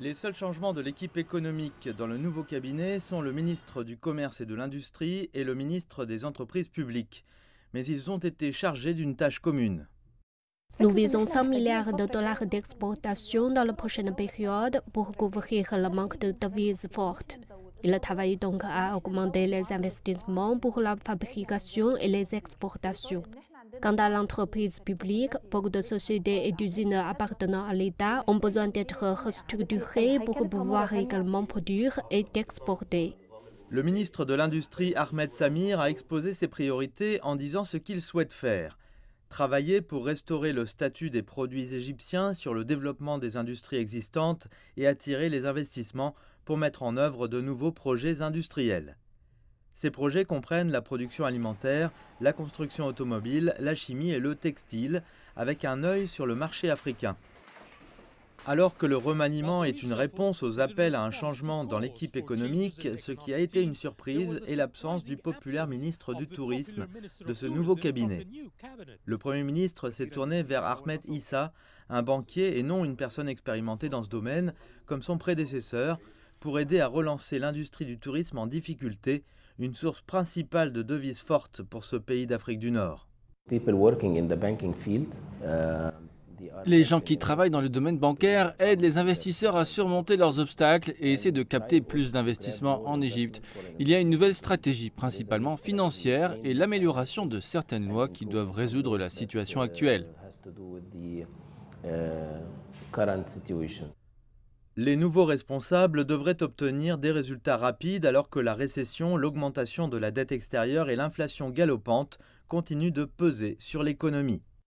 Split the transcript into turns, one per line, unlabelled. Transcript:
Les seuls changements de l'équipe économique dans le nouveau cabinet sont le ministre du Commerce et de l'Industrie et le ministre des Entreprises publiques. Mais ils ont été chargés d'une tâche commune.
Nous visons 100 milliards de dollars d'exportation dans la prochaine période pour couvrir le manque de devises fortes. Il travaille donc à augmenter les investissements pour la fabrication et les exportations. Quant à l'entreprise publique, beaucoup de sociétés et d'usines appartenant à l'État ont besoin d'être restructurées pour pouvoir également produire et exporter.
Le ministre de l'Industrie Ahmed Samir a exposé ses priorités en disant ce qu'il souhaite faire. Travailler pour restaurer le statut des produits égyptiens sur le développement des industries existantes et attirer les investissements pour mettre en œuvre de nouveaux projets industriels. Ces projets comprennent la production alimentaire, la construction automobile, la chimie et le textile, avec un œil sur le marché africain. Alors que le remaniement est une réponse aux appels à un changement dans l'équipe économique, ce qui a été une surprise est l'absence du populaire ministre du Tourisme de ce nouveau cabinet. Le Premier ministre s'est tourné vers Ahmed Issa, un banquier et non une personne expérimentée dans ce domaine, comme son prédécesseur, pour aider à relancer l'industrie du tourisme en difficulté une source principale de devises fortes pour ce pays d'Afrique du Nord.
Uh, les
gens qui travaillent dans le domaine bancaire aident les investisseurs à surmonter leurs obstacles et essaient de capter plus d'investissements en Égypte. Il y a une nouvelle stratégie, principalement financière, et l'amélioration de certaines lois qui doivent résoudre la situation actuelle.
Les nouveaux responsables devraient obtenir des résultats rapides alors que la récession, l'augmentation de la dette extérieure et l'inflation galopante continuent de peser sur l'économie.